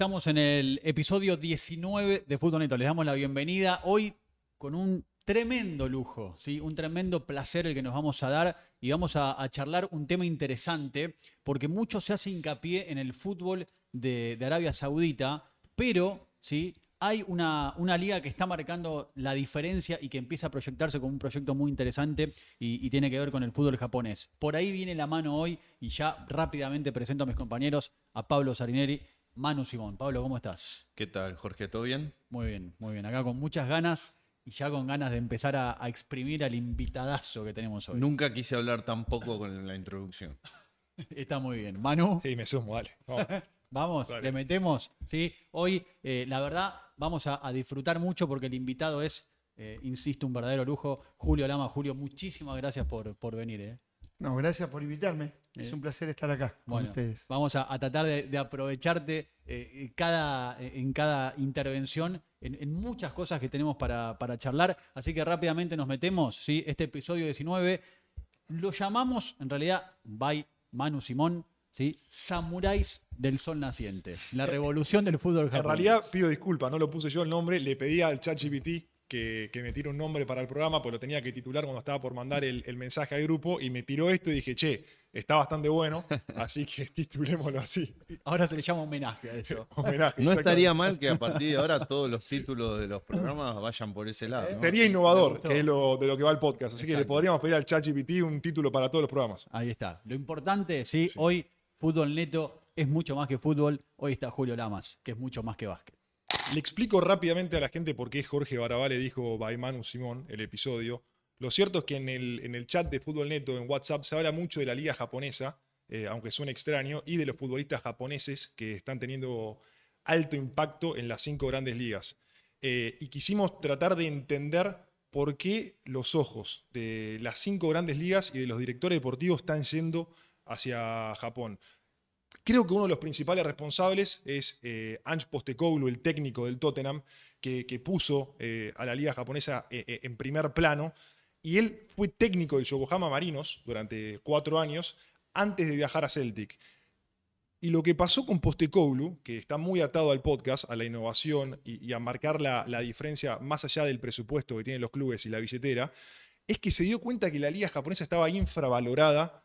Estamos en el episodio 19 de Fútbol Neto. Les damos la bienvenida hoy con un tremendo lujo, ¿sí? un tremendo placer el que nos vamos a dar y vamos a, charlar un tema interesante porque mucho se hace hincapié en el fútbol de, Arabia Saudita, pero ¿sí? hay una, una, liga que está marcando la diferencia y que empieza a proyectarse como un proyecto muy interesante y, y, tiene que ver con el fútbol japonés. Por ahí viene la mano hoy y ya rápidamente presento a mis compañeros, a Pablo Sarineri Manu Simón. Pablo, ¿cómo estás? ¿Qué tal, Jorge? ¿Todo bien? Muy bien, muy bien. Acá con muchas ganas y ya con ganas de empezar a, exprimir al invitadazo que tenemos hoy. Nunca quise hablar tan poco con la introducción. Está muy bien. Manu. Sí, me sumo, vale. Vamos, le metemos. ¿sí? Hoy, eh, la verdad, vamos a, disfrutar mucho porque el invitado es, eh, insisto, un verdadero lujo. Julio Lama, Julio, muchísimas gracias por, por venir. ¿eh? No, gracias por invitarme. Es eh. un placer estar acá con ustedes. Vamos a, tratar de, aprovecharte eh, eh, cada, en cada intervención, en, muchas cosas que tenemos para, charlar. Así que rápidamente nos metemos, ¿sí? Este episodio 19 lo llamamos, en realidad, by Manu Simón, ¿sí? Samuráis del Sol Naciente, la revolución del fútbol japonés. En realidad, pido disculpas, no lo puse yo el nombre, le pedí al ChatGPT que, me tiró un nombre para el programa, pues lo tenía que titular cuando estaba por mandar el, mensaje al grupo y me tiró esto y dije, che, está bastante bueno, así que titulémoslo así. Ahora se le llama homenaje a eso. no estaría mal que a partir de ahora todos los títulos de los programas vayan por ese lado. Sería innovador, es lo, de lo que va el podcast, así que le podríamos pedir al ChatGPT un título para todos los programas. Ahí está. Lo importante, sí. sí. hoy fútbol neto es mucho más que fútbol, hoy está Julio Lamas, que es mucho más que básquet. Le explico rápidamente a la gente por qué Jorge le dijo by Manu Simón el episodio. Lo cierto es que en el, chat de Fútbol Neto, en WhatsApp, se habla mucho de la liga japonesa, eh, aunque suene extraño, y de los futbolistas japoneses que están teniendo alto impacto en las cinco grandes ligas. Eh, y quisimos tratar de entender por qué los ojos de las cinco grandes ligas y de los directores deportivos están yendo hacia Japón. Creo que uno de los principales responsables es eh, Ange Postecoglou, el técnico del Tottenham, que, puso eh, a la liga japonesa eh, en primer plano. Y él fue técnico del Yokohama Marinos durante cuatro años antes de viajar a Celtic. Y lo que pasó con Postecoglou, que está muy atado al podcast, a la innovación y, a marcar la, diferencia más allá del presupuesto que tienen los clubes y la billetera, es que se dio cuenta que la liga japonesa estaba infravalorada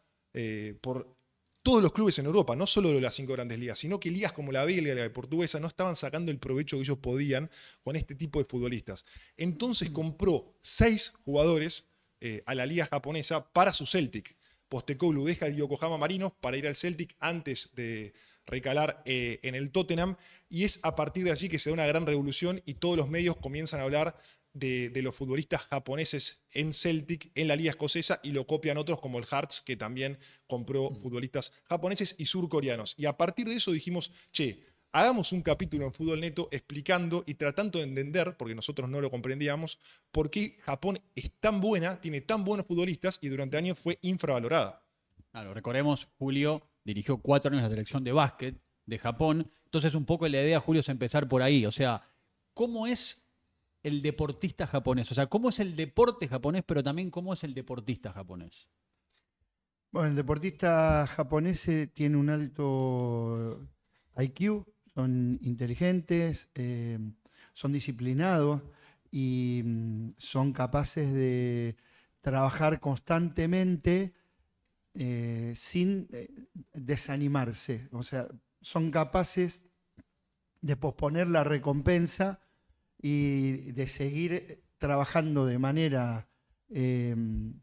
por todos los clubes en Europa, no solo las cinco grandes ligas, sino que ligas como la belga y la portuguesa no estaban sacando el provecho que ellos podían con este tipo de futbolistas. Entonces mm. compró seis jugadores eh, a la liga japonesa para su Celtic. Postecoglou deja el Yokohama Marinos para ir al Celtic antes de recalar eh, en el Tottenham y es a partir de allí que se da una gran revolución y todos los medios comienzan a hablar de, los futbolistas japoneses en Celtic, en la liga escocesa, y lo copian otros como el Hearts, que también compró futbolistas japoneses y surcoreanos. Y a partir de eso dijimos, che, hagamos un capítulo en Fútbol Neto explicando y tratando de entender, porque nosotros no lo comprendíamos, por qué Japón es tan buena, tiene tan buenos futbolistas y durante años fue infravalorada. Claro, recordemos, Julio dirigió cuatro años la dirección de básquet de Japón, entonces un poco la idea, Julio, es empezar por ahí, o sea, ¿cómo es el deportista japonés? O sea, ¿cómo es el deporte japonés, pero también cómo es el deportista japonés? Bueno, el deportista japonés eh, tiene un alto IQ, son inteligentes, eh, son disciplinados y mm, son capaces de trabajar constantemente eh, sin desanimarse. O sea, son capaces de posponer la recompensa y de seguir trabajando de manera em,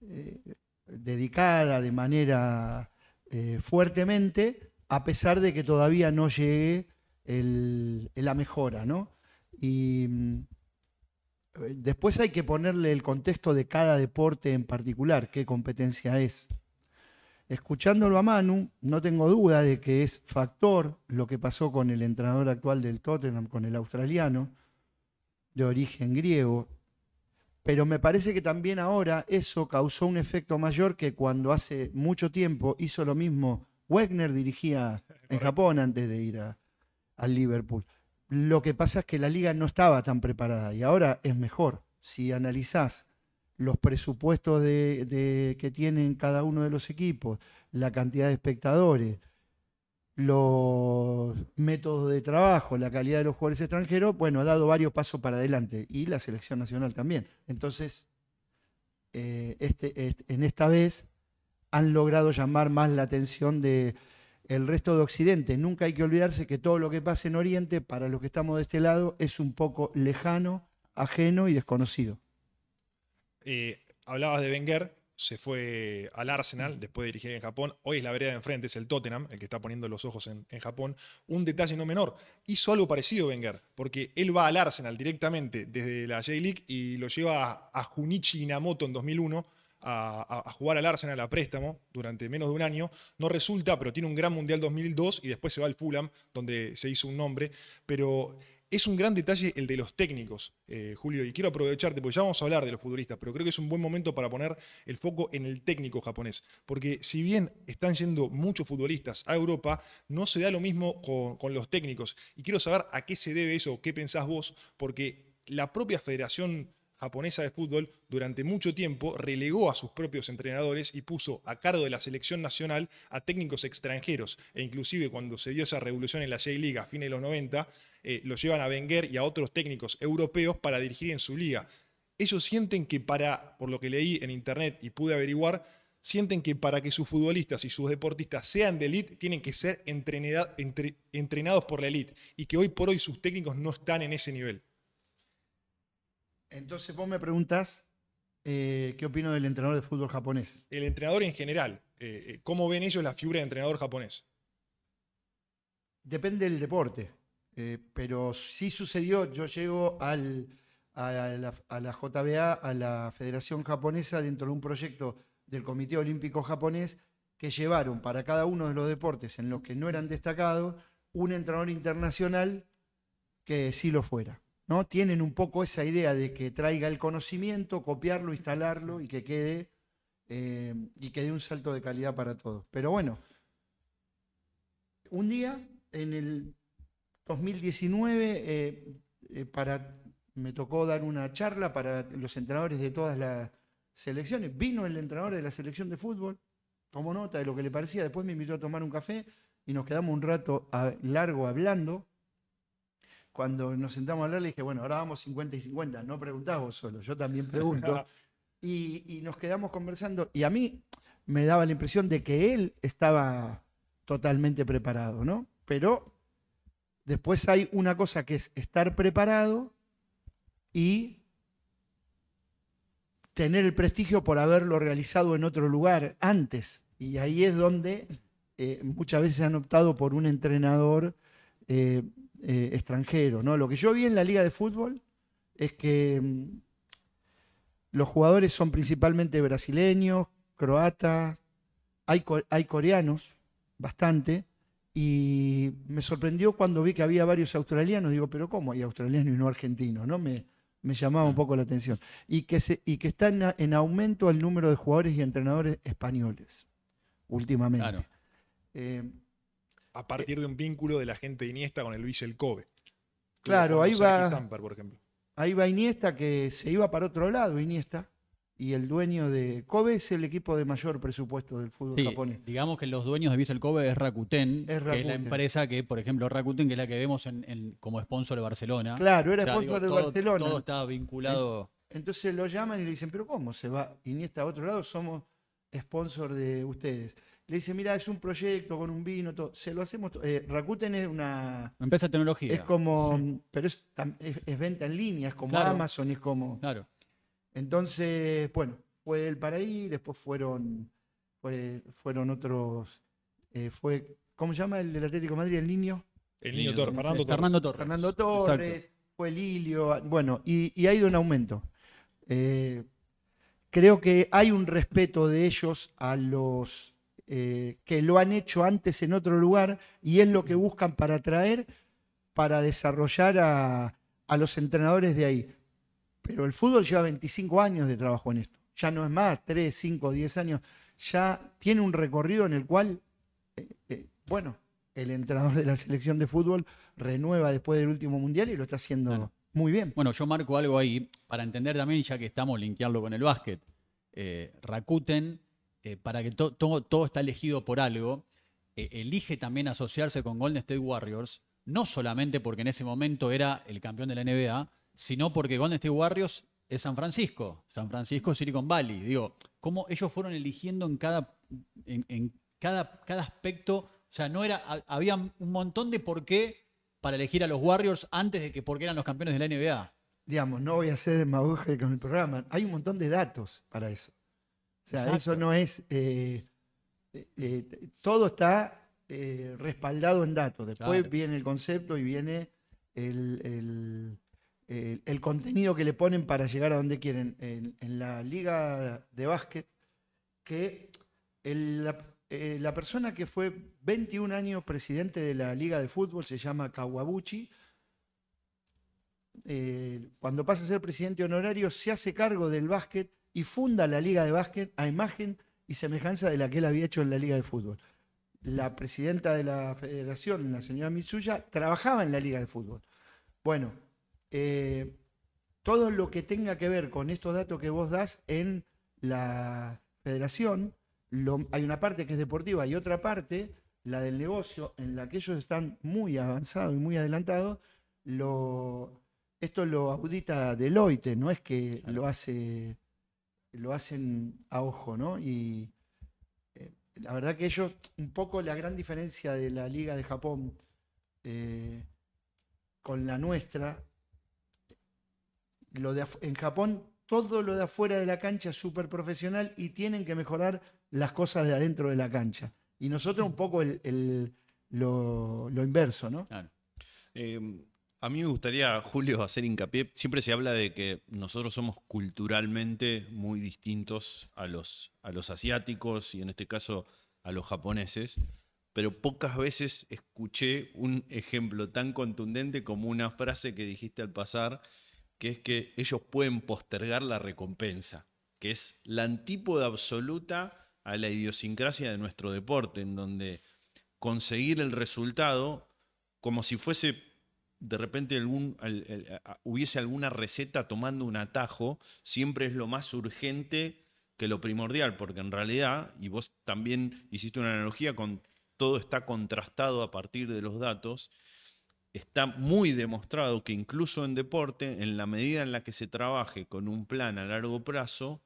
eh, dedicada, de manera eh, fuertemente, a pesar de que todavía no llegue la mejora, em, eh, después hay que ponerle el contexto de cada deporte en particular, qué competencia es. Escuchándolo a Manu, no tengo duda de que es factor lo que pasó con el entrenador actual del Tottenham, con el australiano, de origen griego, pero me parece que también ahora eso causó un efecto mayor que cuando hace mucho tiempo hizo lo mismo. Wegner dirigía en Japón antes de ir al Liverpool. Lo que pasa es que la liga no estaba tan preparada y ahora es mejor. Si analizás los presupuestos de, que tienen cada uno de los equipos, la cantidad de espectadores, los métodos de trabajo, la calidad de los jugadores extranjeros, bueno, ha dado varios pasos para adelante y la selección nacional también. Entonces, eh, este, este, en esta vez han logrado llamar más la atención de resto de Occidente. Nunca hay que olvidarse que todo lo que pasa en Oriente, para los que estamos de este lado, es un poco lejano, ajeno y desconocido. Eh, hablabas de Wenger, se fue al Arsenal después de dirigir en Japón. Hoy es la vereda de enfrente, es el Tottenham, el que está poniendo los ojos en, Japón. Un detalle no menor, hizo algo parecido Wenger, porque él va al Arsenal directamente desde la J-League y lo lleva a, Junichi Inamoto en 2001 a, a, jugar al Arsenal a préstamo durante menos de un año. No resulta, pero tiene un gran Mundial 2002 y después se va al Fulham, donde se hizo un nombre. Pero es un gran detalle el de los técnicos, eh, Julio, y quiero aprovecharte, porque ya vamos a hablar de los futbolistas, pero creo que es un buen momento para poner el foco en el técnico japonés, porque si bien están yendo muchos futbolistas a Europa, no se da lo mismo con, con los técnicos. Y quiero saber a qué se debe eso, qué pensás vos, porque la propia Federación japonesa de fútbol durante mucho tiempo relegó a sus propios entrenadores y puso a cargo de la selección nacional a técnicos extranjeros. E inclusive cuando se dio esa revolución en la J-League a fines de los 90, eh, lo llevan a Wenger y a otros técnicos europeos para dirigir en su liga. Ellos sienten que para, por lo que leí en internet y pude averiguar, sienten que para que sus futbolistas y sus deportistas sean de elite, tienen que ser entrenados por la elite y que hoy por hoy sus técnicos no están en ese nivel. Entonces vos me preguntás eh, qué opino del entrenador de fútbol japonés. El entrenador en general, eh, eh, ¿cómo ven ellos la figura de entrenador japonés? Depende del deporte, pero sí sucedió, yo llego a, la, a la JBA, a la Federación Japonesa, dentro de un proyecto del Comité Olímpico Japonés, que llevaron para cada uno de los deportes en los que no eran destacados un entrenador internacional que sí lo fuera. Tienen un poco esa idea de que traiga el conocimiento, copiarlo, instalarlo y que quede eh, y que dé un salto de calidad para todos. Pero bueno, un día en el 2019 eh, eh, para, me tocó dar una charla para los entrenadores de todas las selecciones. Vino el entrenador de la selección de fútbol, tomó nota de lo que le parecía, después me invitó a tomar un café y nos quedamos un rato largo hablando cuando nos sentamos a hablar, le dije, bueno, ahora vamos 50 y 50, no preguntás vos solo, yo también pregunto. y, nos quedamos conversando y a mí me daba la impresión de que él estaba totalmente preparado, ¿no? Pero después hay una cosa que es estar preparado y tener el prestigio por haberlo realizado en otro lugar antes. Y ahí es donde eh, muchas veces han optado por un entrenador eh, eh, ¿no? Lo que yo vi en la liga de fútbol es que mm, los jugadores son principalmente brasileños, croatas, hay, hay coreanos, bastante, y me sorprendió cuando vi que había varios australianos, digo, pero ¿cómo hay australianos y no argentinos? ¿no? Me, me llamaba un poco la atención. Y que, se, y que está en, aumento el número de jugadores y entrenadores españoles últimamente. Claro. Eh, a partir de un vínculo de la gente de Iniesta con el visel Kobe. Claro, ahí va. Ahí va Iniesta que se iba para otro lado, Iniesta. Y el dueño de Kobe es el equipo de mayor presupuesto del fútbol japonés. Digamos que los dueños de visel Kobe es Rakuten, es que es la empresa que, por ejemplo, Rakuten, que es la que vemos en, como sponsor de Barcelona. Claro, era sponsor de Barcelona. Todo está vinculado. Entonces lo llaman y le dicen, pero ¿cómo se va Iniesta a otro lado? Somos sponsor de ustedes. Le dice, mira, es un proyecto con un vino, todo. Se lo hacemos eh, Rakuten es una... Empresa de tecnología. Es como... Pero es, venta en línea, es como Amazon, es como... Claro. Entonces, bueno, fue el Paraí, después fueron, fueron otros... Eh, fue, ¿Cómo se llama el del Atlético Madrid? El niño. El niño, Torres, Fernando, Torres. Fernando Torres, fue Lilio, bueno, y, ha ido en aumento. Eh, creo que hay un respeto de ellos a los eh, que lo han hecho antes en otro lugar y es lo que buscan para traer, para desarrollar a, los entrenadores de ahí. Pero el fútbol lleva 25 años de trabajo en esto. Ya no es más 3, 5, 10 años. Ya tiene un recorrido en el cual, eh, eh, bueno, el entrenador de la selección de fútbol renueva después del último mundial y lo está haciendo muy bien. Bueno, yo marco algo ahí para entender también, ya que estamos, linkeando con el básquet. Rakuten eh, para que todo está elegido por algo, eh, elige también asociarse con Golden State Warriors, no solamente porque en ese momento era el campeón de la NBA, sino porque Golden State Warriors es San Francisco, San Francisco Silicon Valley. Digo, cómo ellos fueron eligiendo en cada, en, cada, cada aspecto, o sea, no era, había un montón de por qué para elegir a los Warriors antes de que porque eran los campeones de la NBA. Digamos, no voy a ser demagogia con el programa, hay un montón de datos para eso. O sea, eso no es... Eh, eh, eh, todo está respaldado en datos. Después viene el concepto y viene el, contenido que le ponen para llegar a donde quieren. En, la liga de básquet, que la, la, persona que fue 21 años presidente de la liga de fútbol se llama Kawabuchi. cuando pasa a ser presidente honorario, se hace cargo del básquet y funda la Liga de Básquet a imagen y semejanza de la que él había hecho en la Liga de Fútbol. La presidenta de la federación, la señora Mitsuya, trabajaba en la Liga de Fútbol. Bueno, eh, todo lo que tenga que ver con estos datos que vos das en la federación, hay una parte que es deportiva y otra parte, la del negocio, en la que ellos están muy avanzados y muy adelantados, esto lo audita Deloitte, no es que lo hace lo hacen a ojo, ¿no? Y eh, la verdad que ellos, un poco la gran diferencia de la Liga de Japón eh, con la nuestra, lo de, en Japón todo lo de afuera de la cancha es súper profesional y tienen que mejorar las cosas de adentro de la cancha. Y nosotros un poco el, lo, inverso, ¿no? Claro. Eh, a mí me gustaría, Julio, hacer hincapié. Siempre se habla de que nosotros somos culturalmente muy distintos a los, a los asiáticos y en este caso a los japoneses, pero pocas veces escuché un ejemplo tan contundente como una frase que dijiste al pasar, que es que ellos pueden postergar la recompensa, que es la antípoda absoluta a la idiosincrasia de nuestro deporte, en donde conseguir el resultado como si fuese de repente hubiese alguna receta tomando un atajo, siempre es lo más urgente que lo primordial, porque en realidad, y vos también hiciste una analogía con todo está contrastado a partir de los datos, está muy demostrado que incluso en deporte, en la medida en la que se trabaje con un plan a largo plazo,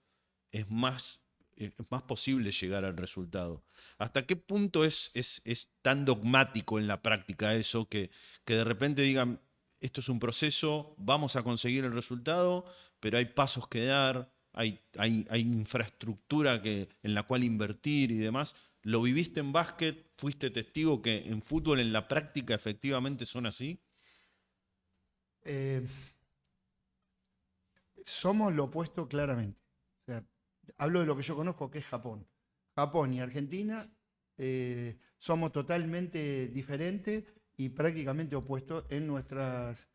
es más eh, es más posible llegar al resultado. ¿Hasta qué punto es, es, tan dogmático en la práctica eso que, que, de repente digan, esto es un proceso, vamos a conseguir el resultado, pero hay pasos que dar, hay, hay, infraestructura que, en la cual invertir y demás? ¿Lo viviste en básquet? ¿Fuiste testigo que en fútbol, en la práctica, efectivamente son así? Eh, somos lo opuesto claramente hablo de lo que yo conozco, que es Japón. Japón y Argentina eh, somos totalmente diferentes y prácticamente opuestos en nuestras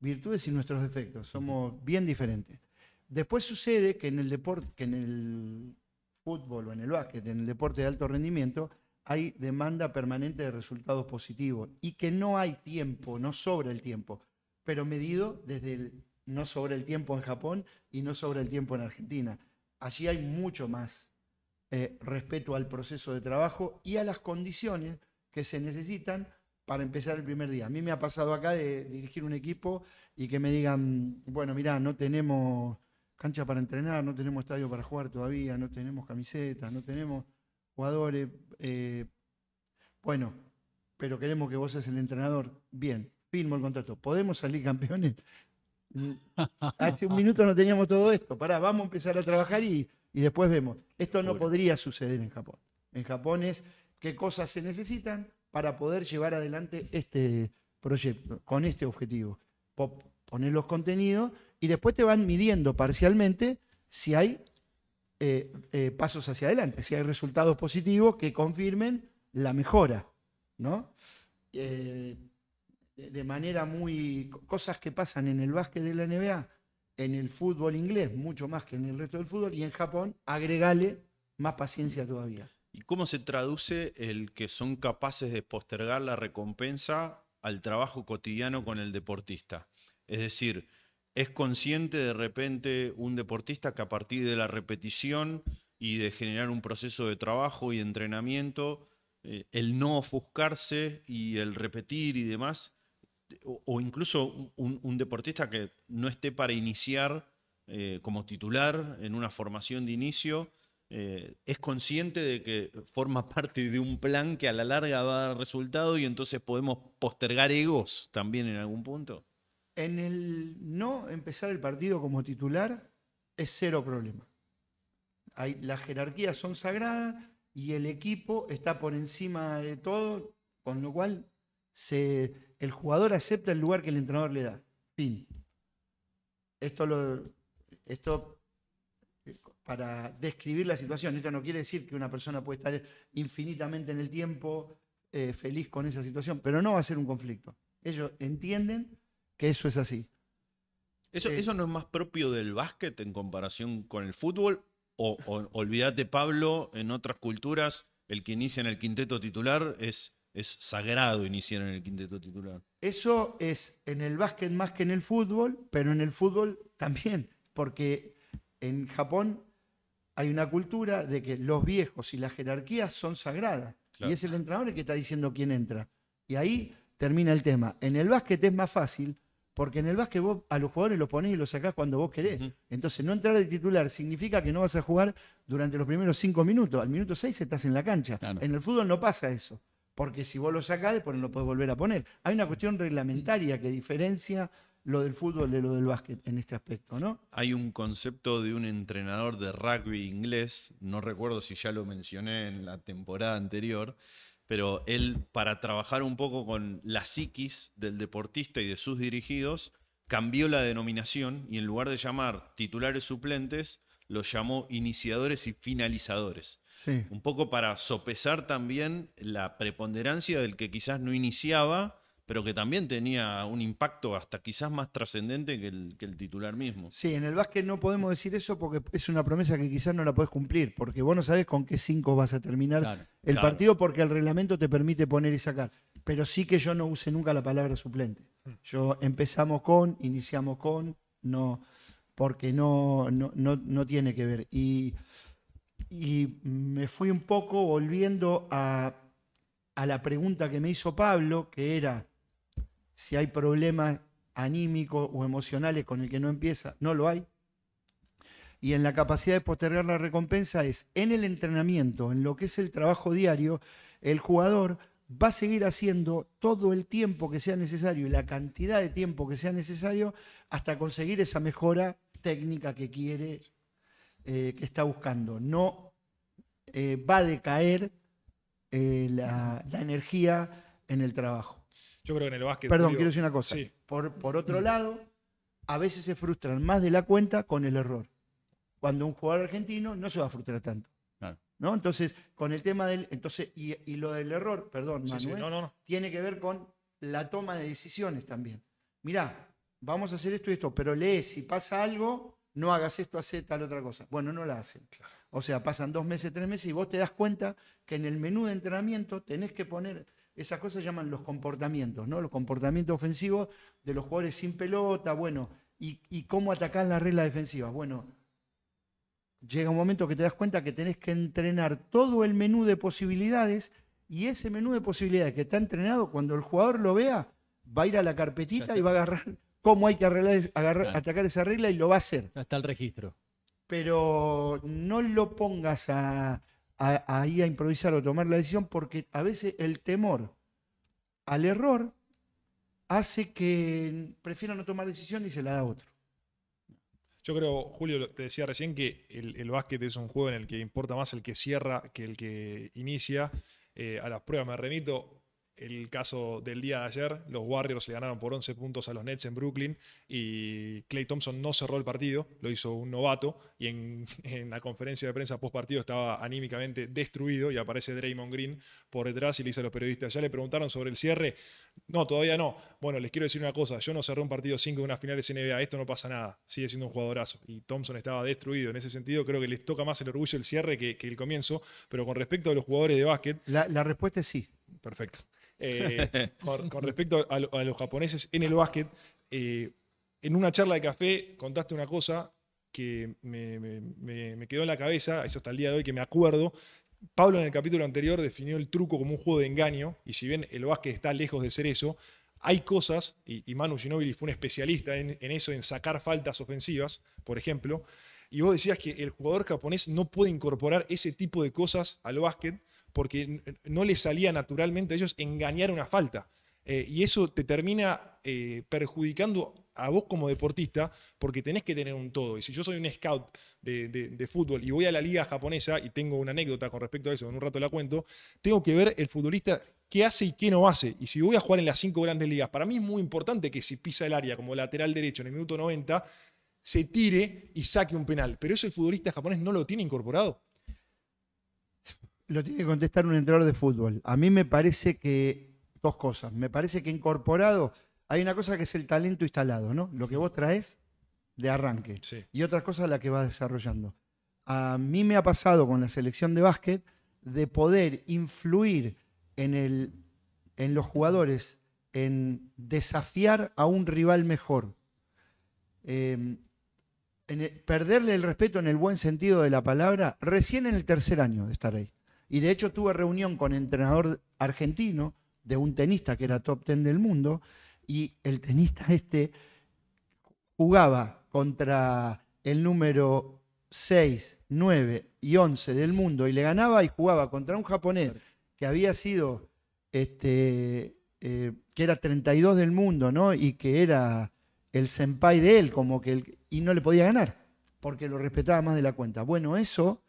virtudes y nuestros defectos. Somos bien diferentes. Después sucede que en el deporte, que en el fútbol o en el básquet, en el deporte de alto rendimiento, hay demanda permanente de resultados positivos y que no hay tiempo, no sobra el tiempo, pero medido desde no sobra el tiempo en Japón y no sobra el tiempo en Argentina allí hay mucho más eh, respeto al proceso de trabajo y a las condiciones que se necesitan para empezar el primer día. A mí me ha pasado acá de dirigir un equipo y que me digan, bueno, mira, no tenemos cancha para entrenar, no tenemos estadio para jugar todavía, no tenemos camisetas, no tenemos jugadores. Eh, bueno, pero queremos que vos seas el entrenador. Bien, firmo el contrato. ¿Podemos salir campeones? Hace un minuto no teníamos todo esto. Pará, vamos a empezar a trabajar y, después vemos. Esto no podría suceder en Japón. En Japón es qué cosas se necesitan para poder llevar adelante este proyecto, con este objetivo. Poner los contenidos y después te van midiendo parcialmente si hay eh, eh, pasos hacia adelante, si hay resultados positivos que confirmen la mejora. ¿no? Eh, de manera muy... cosas que pasan en el básquet de la NBA, en el fútbol inglés, mucho más que en el resto del fútbol, y en Japón, agregale más paciencia todavía. ¿Y cómo se traduce el que son capaces de postergar la recompensa al trabajo cotidiano con el deportista? Es decir, ¿es consciente de repente un deportista que a partir de la repetición y de generar un proceso de trabajo y entrenamiento, eh, el no ofuscarse y el repetir y demás, o, incluso un, deportista que no esté para iniciar eh, como titular en una formación de inicio, eh, es consciente de que forma parte de un plan que a la larga va a dar resultado y entonces podemos postergar egos también en algún punto? En el no empezar el partido como titular es cero problema. las jerarquías son sagradas y el equipo está por encima de todo, con lo cual se, el jugador acepta el lugar que el entrenador le da. Fin. Esto lo. Esto eh, para describir la situación. Esto no quiere decir que una persona puede estar infinitamente en el tiempo eh, feliz con esa situación, pero no va a ser un conflicto. Ellos entienden que eso es así. ¿Eso, eh, ¿eso no es más propio del básquet en comparación con el fútbol? O, o olvídate, Pablo, en otras culturas el que inicia en el quinteto titular es es sagrado iniciar en el quinteto titular. Eso es en el básquet más que en el fútbol, pero en el fútbol también, porque en Japón hay una cultura de que los viejos y las jerarquías son sagradas. Y es el entrenador el que está diciendo quién entra. Y ahí termina el tema. En el básquet es más fácil, porque en el básquet vos a los jugadores los ponés y los sacás cuando vos querés. Entonces, no entrar de titular significa que no vas a jugar durante los primeros cinco minutos. Al minuto seis estás en la cancha. En el fútbol no pasa eso. Porque si vos lo sacás, después no lo podés volver a poner. Hay una cuestión reglamentaria que diferencia lo del fútbol de lo del básquet en este aspecto, ¿no? Hay un concepto de un entrenador de rugby inglés, no recuerdo si ya lo mencioné en la temporada anterior, pero él para trabajar un poco con la psiquis del deportista y de sus dirigidos, cambió la denominación y en lugar de llamar titulares suplentes, los llamó iniciadores y finalizadores. Un poco para sopesar también la preponderancia del que quizás no iniciaba, pero que también tenía un impacto hasta quizás más trascendente que el, titular mismo. Sí, en el básquet no podemos decir eso porque es una promesa que quizás no la puedes cumplir, porque vos no sabés con qué cinco vas a terminar el partido porque el reglamento te permite poner y sacar. Pero sí que yo no use nunca la palabra suplente. Mm. Yo empezamos con, iniciamos con, no, porque no, no, no tiene que ver. Y y me fui un poco volviendo a, la pregunta que me hizo Pablo, que era si hay problemas anímicos o emocionales con el que no empieza, no lo hay. Y en la capacidad de postergar la recompensa es, en el entrenamiento, en lo que es el trabajo diario, el jugador va a seguir haciendo todo el tiempo que sea necesario y la cantidad de tiempo que sea necesario hasta conseguir esa mejora técnica que quiere eh, que está buscando. No eh, va a decaer eh, la, energía en el trabajo. Yo creo que en el básquet. Perdón, quiero decir una cosa. Por, otro lado, a veces se frustran más de la cuenta con el error. Cuando un jugador argentino no se va a frustrar tanto. ¿No? Entonces, con el tema del. Entonces, y, lo del error, perdón, Manuel, tiene que ver con la toma de decisiones también. Mirá, vamos a hacer esto y esto, pero lee si pasa algo, no hagas esto, hace tal otra cosa. Bueno, no la hacen. O sea, pasan dos meses, tres meses y vos te das cuenta que en el menú de entrenamiento tenés que poner, esas cosas se llaman los comportamientos, ¿no? Los comportamientos ofensivos de los jugadores sin pelota, bueno, y, cómo atacar la regla defensiva. Bueno, llega un momento que te das cuenta que tenés que entrenar todo el menú de posibilidades y ese menú de posibilidades que está entrenado, cuando el jugador lo vea, va a ir a la carpetita y va a agarrar cómo hay que atacar esa regla y lo va a hacer. Hasta el registro. Pero no lo pongas a, ahí a improvisar o tomar la decisión porque a veces el temor al error hace que prefiera no tomar decisión y se la da a otro. Yo creo, Julio, te decía recién que el, básquet es un juego en el que importa más el que cierra que el que inicia. Eh, a las pruebas me remito el caso del día de ayer, los Warriors le ganaron por 11 puntos a los Nets en Brooklyn y Clay Thompson no cerró el partido, lo hizo un novato y en, la conferencia de prensa post partido estaba anímicamente destruido y aparece Draymond Green por detrás y le dice a los periodistas, ya le preguntaron sobre el cierre, no, todavía no, bueno, les quiero decir una cosa, yo no cerré un partido 5 de unas finales NBA, esto no pasa nada, sigue siendo un jugadorazo y Thompson estaba destruido, en ese sentido creo que les toca más el orgullo el cierre que, el comienzo, pero con respecto a los jugadores de básquet... la respuesta es sí. Perfecto. Eh, con, respecto a, los japoneses en el básquet, eh, en una charla de café contaste una cosa que me, quedó en la cabeza, es hasta el día de hoy que me acuerdo, Pablo en el capítulo anterior definió el truco como un juego de engaño, y si bien el básquet está lejos de ser eso, hay cosas, y, y Manu Ginóbili fue un especialista en, en, eso, en sacar faltas ofensivas, por ejemplo, y vos decías que el jugador japonés no puede incorporar ese tipo de cosas al básquet porque no les salía naturalmente a ellos engañar una falta. Eh, y eso te termina eh, perjudicando a vos como deportista, porque tenés que tener un todo. Y si yo soy un scout de, de, fútbol y voy a la liga japonesa, y tengo una anécdota con respecto a eso, en un rato la cuento, tengo que ver el futbolista qué hace y qué no hace. Y si voy a jugar en las cinco grandes ligas, para mí es muy importante que si pisa el área como lateral derecho en el minuto 90, se tire y saque un penal. Pero eso el futbolista japonés no lo tiene incorporado lo tiene que contestar un entrenador de fútbol. A mí me parece que dos cosas. Me parece que incorporado hay una cosa que es el talento instalado, ¿no? Lo que vos traes de arranque. Y otra cosa la que vas desarrollando. A mí me ha pasado con la selección de básquet de poder influir en, los jugadores, en desafiar a un rival mejor. Em, en perderle el respeto en el buen sentido de la palabra recién en el tercer año de estar ahí. Y de hecho tuve reunión con entrenador argentino de un tenista que era top ten del mundo y el tenista este jugaba contra el número 6, 9 y 11 del mundo y le ganaba y jugaba contra un japonés que había sido, este, eh, que era 32 del mundo, ¿no? Y que era el senpai de él, como que y no le podía ganar, porque lo respetaba más de la cuenta. Bueno, eso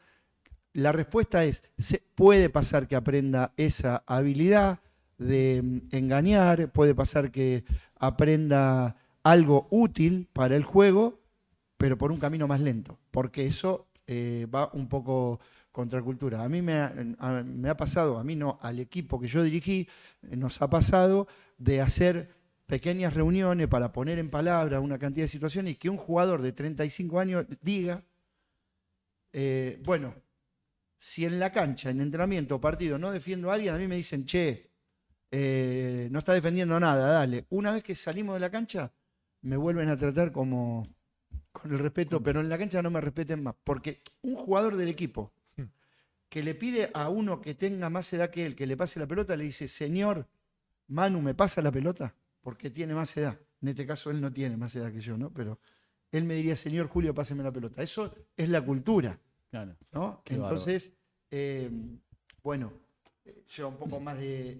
la respuesta es, se, puede pasar que aprenda esa habilidad de mm, engañar, puede pasar que aprenda algo útil para el juego, pero por un camino más lento, porque eso eh, va un poco contra cultura. A mí me ha, pasado, a mí no, al equipo que yo dirigí, eh, nos ha pasado de hacer pequeñas reuniones para poner en palabra una cantidad de situaciones y que un jugador de 35 años diga, eh, bueno, si en la cancha, en entrenamiento o partido no defiendo a alguien, a mí me dicen, che, eh, no está defendiendo nada, dale. Una vez que salimos de la cancha, me vuelven a tratar como con el respeto, pero en la cancha no me respeten más. Porque un jugador del equipo hmm. que le pide a uno que tenga más edad que él, que le pase la pelota, le dice, señor, Manu, ¿me pasa la pelota? Porque tiene más edad. En este caso él no tiene más edad que yo, ¿no? Pero él me diría, señor Julio, páseme la pelota. Eso es la cultura. Claro. ¿no? Entonces, eh, bueno, lleva un poco más de.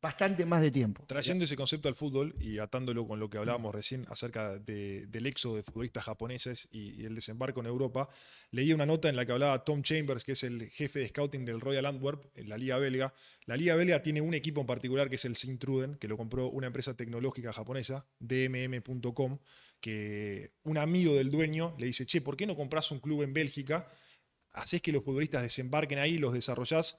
bastante más de tiempo. Trayendo ese concepto al fútbol y atándolo con lo que hablábamos recién acerca del éxodo de futbolistas japoneses y, el desembarco en Europa, leí una nota en la que hablaba Tom Chambers, que es el jefe de scouting del Royal Antwerp, en la Liga Belga. La Liga Belga tiene un equipo en particular que es el Sintruden, que lo compró una empresa tecnológica japonesa, dmm.com, que un amigo del dueño le dice, che, ¿por qué no compras un club en Bélgica? es que los futbolistas desembarquen ahí, los desarrollás,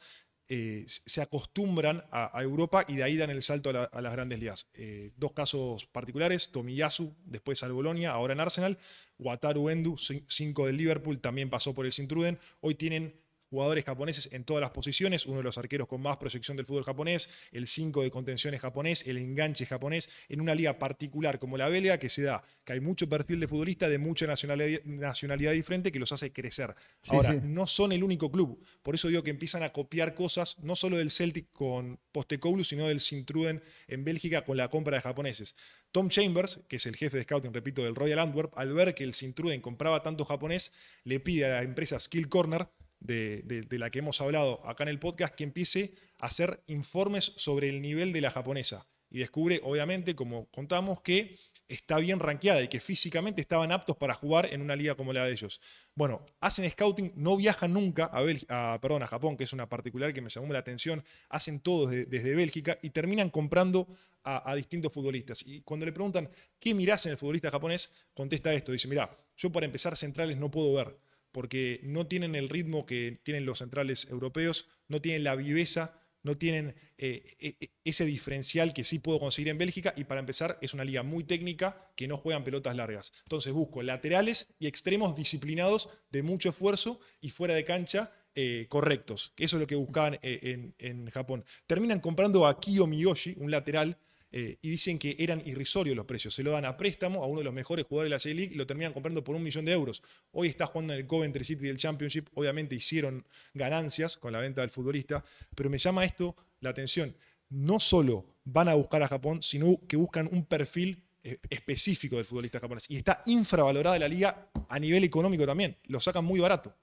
eh, se acostumbran a, Europa y de ahí dan el salto a, las grandes ligas. Eh, dos casos particulares, Tomiyasu, después al Bolonia, ahora en Arsenal, Wataru Endu, 5 del Liverpool, también pasó por el Sintruden, hoy tienen jugadores japoneses en todas las posiciones, uno de los arqueros con más proyección del fútbol japonés, el 5 de contenciones japonés, el enganche japonés, en una liga particular como la belga que se da, que hay mucho perfil de futbolista de mucha nacionalidad, diferente que los hace crecer. Ahora, no son el único club, por eso digo que empiezan a copiar cosas, no solo del Celtic con Postecoglou, sino del Sintruden en Bélgica con la compra de japoneses. Tom Chambers, que es el jefe de scouting, repito, del Royal Antwerp, al ver que el Sintruden compraba tanto japonés, le pide a la empresa Skill Corner de, la que hemos hablado acá en el podcast, que empiece a hacer informes sobre el nivel de la japonesa. Y descubre, obviamente, como contamos, que está bien rankeada y que físicamente estaban aptos para jugar en una liga como la de ellos. Bueno, hacen scouting, no viajan nunca a, a, perdón, a Japón, que es una particular que me llamó la atención, hacen todo desde, Bélgica y terminan comprando a, distintos futbolistas. Y cuando le preguntan, ¿qué miras en el futbolista japonés? Contesta esto, dice, mira, yo para empezar centrales no puedo ver porque no tienen el ritmo que tienen los centrales europeos, no tienen la viveza, no tienen eh, e, e, ese diferencial que sí puedo conseguir en Bélgica y para empezar es una liga muy técnica que no juegan pelotas largas. Entonces busco laterales y extremos disciplinados de mucho esfuerzo y fuera de cancha eh, correctos. Eso es lo que buscaban eh, en, en, Japón. Terminan comprando a Kiyo Miyoshi, un lateral eh, y dicen que eran irrisorios los precios. Se lo dan a préstamo a uno de los mejores jugadores de la J-League y lo terminan comprando por un millón de euros. Hoy está jugando en el Coventry City del Championship. Obviamente hicieron ganancias con la venta del futbolista, pero me llama esto la atención. No solo van a buscar a Japón, sino que buscan un perfil eh, específico del futbolista japonés. Y está infravalorada la liga a nivel económico también. Lo sacan muy barato.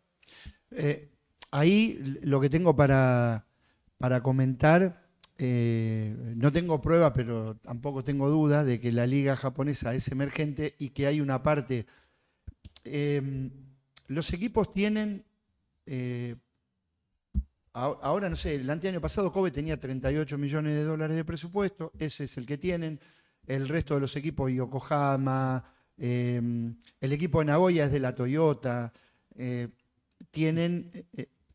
Eh, ahí lo que tengo para, para comentar eh, no tengo prueba, pero tampoco tengo duda de que la liga japonesa es emergente y que hay una parte... Em, los equipos tienen... Eh, ahora, no sé, el año pasado Kobe tenía 38 millones de dólares de presupuesto, ese es el que tienen. El resto de los equipos, Yokohama, em, el equipo de Nagoya es de la Toyota, eh, tienen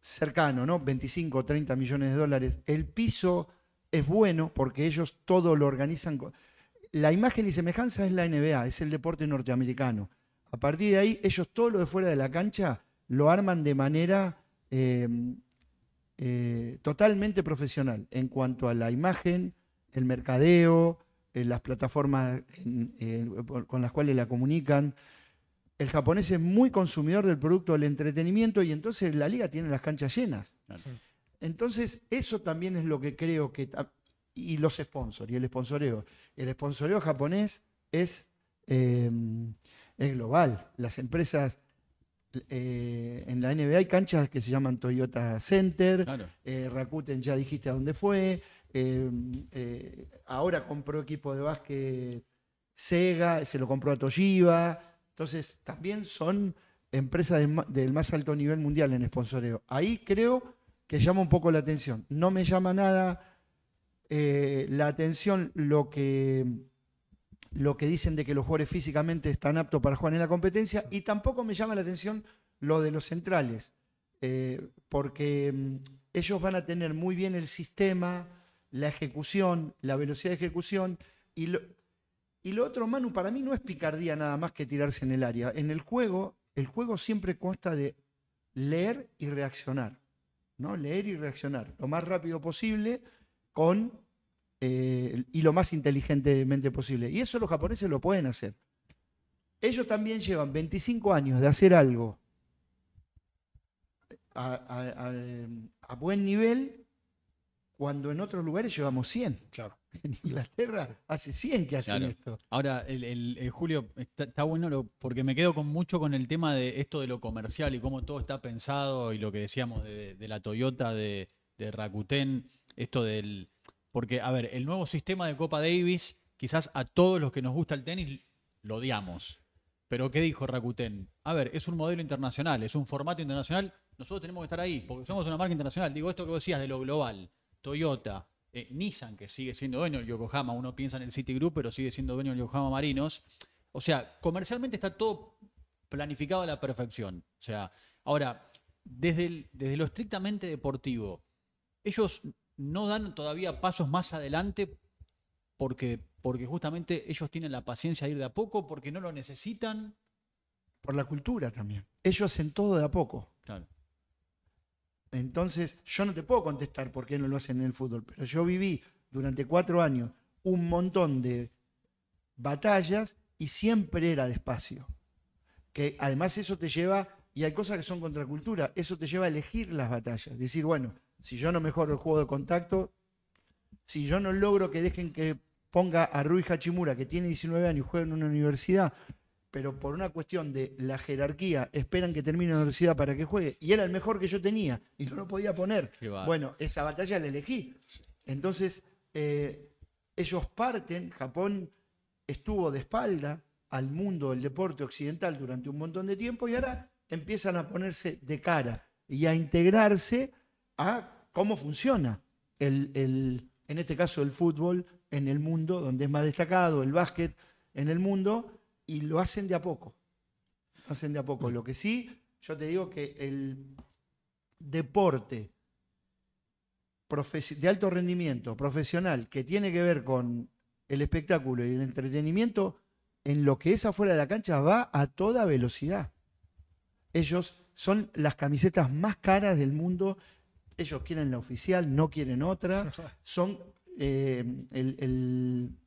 cercano, ¿no? 25 o 30 millones de dólares. El piso es bueno porque ellos todo lo organizan. La imagen y semejanza es la NBA, es el deporte norteamericano. A partir de ahí, ellos todo lo de fuera de la cancha lo arman de manera em, eh, totalmente profesional en cuanto a la imagen, el mercadeo, eh, las plataformas eh, con las cuales la comunican. El japonés es muy consumidor del producto del entretenimiento y entonces la liga tiene las canchas llenas. Entonces, eso también es lo que creo que... Y los sponsors, y el sponsoreo. El sponsoreo japonés es em, global. Las empresas eh, en la NBA hay canchas que se llaman Toyota Center, eh, Rakuten ya dijiste a dónde fue, em, eh, ahora compró equipo de básquet Sega, se lo compró a Toshiba, entonces también son empresas del más alto nivel mundial en sponsoreo. Ahí creo que llama un poco la atención. No me llama nada eh, la atención lo que, lo que dicen de que los jugadores físicamente están aptos para jugar en la competencia y tampoco me llama la atención lo de los centrales, eh, porque mm, ellos van a tener muy bien el sistema, la ejecución, la velocidad de ejecución y lo, y lo otro, Manu, para mí no es picardía nada más que tirarse en el área. En el juego, el juego siempre consta de leer y reaccionar. ¿no? Leer y reaccionar lo más rápido posible con, eh, y lo más inteligentemente posible. Y eso los japoneses lo pueden hacer. Ellos también llevan 25 años de hacer algo a, a buen nivel cuando en otros lugares llevamos 100. Claro. en Inglaterra hace 100 que hacen esto. Ahora, el, Julio, está, bueno porque me quedo con mucho con el tema de esto de lo comercial y cómo todo está pensado y lo que decíamos de, la Toyota, de, de, Rakuten, esto del... Porque, a ver, el nuevo sistema de Copa Davis, quizás a todos los que nos gusta el tenis, lo odiamos. Pero ¿qué dijo Rakuten? A ver, es un modelo internacional, es un formato internacional, nosotros tenemos que estar ahí, porque somos una marca internacional. Digo, esto que vos decías de lo global, Toyota, eh, Nissan, que sigue siendo dueño de Yokohama, uno piensa en el Citigroup, pero sigue siendo dueño de Yokohama Marinos. O sea, comercialmente está todo planificado a la perfección. O sea, ahora, desde, desde lo estrictamente deportivo, ellos no dan todavía pasos más adelante porque, porque justamente ellos tienen la paciencia de ir de a poco, porque no lo necesitan. Por la cultura también. Ellos hacen todo de a poco. Claro. Entonces, yo no te puedo contestar por qué no lo hacen en el fútbol, pero yo viví durante cuatro años un montón de batallas y siempre era despacio. Que además eso te lleva, y hay cosas que son contracultura, eso te lleva a elegir las batallas. Decir, bueno, si yo no mejoro el juego de contacto, si yo no logro que dejen que ponga a Rui Hachimura, que tiene 19 años y juega en una universidad, pero por una cuestión de la jerarquía, esperan que termine la universidad para que juegue. Y era el mejor que yo tenía y no lo podía poner. Bueno, esa batalla la elegí. Entonces, eh, ellos parten, Japón estuvo de espalda al mundo del deporte occidental durante un montón de tiempo y ahora empiezan a ponerse de cara y a integrarse a cómo funciona en este caso el fútbol en el mundo, donde es más destacado, el básquet en el mundo, y lo hacen de a poco. Lo hacen de a poco. Mm. Lo que sí, yo te digo que el deporte de alto rendimiento, profesional, que tiene que ver con el espectáculo y el entretenimiento, en lo que es afuera de la cancha va a toda velocidad. Ellos son las camisetas más caras del mundo. Ellos quieren la oficial, no quieren otra. Son eh, el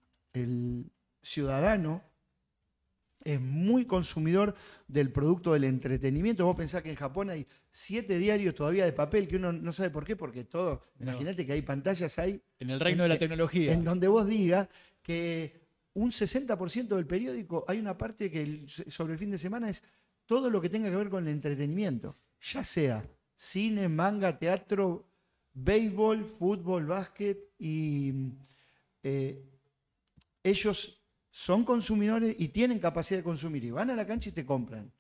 ciudadano es muy consumidor del producto del entretenimiento. Vos pensás que en Japón hay siete diarios todavía de papel que uno no sabe por qué, porque todo, imagínate que hay pantallas ahí. En el reino de la tecnología. En donde vos digas que un 60% del periódico, hay una parte que sobre el fin de semana es todo lo que tenga que ver con el entretenimiento, ya sea cine, manga, teatro, béisbol, fútbol, básquet y eh, ellos son consumidores y tienen capacidad de consumir y van a la cancha y te compran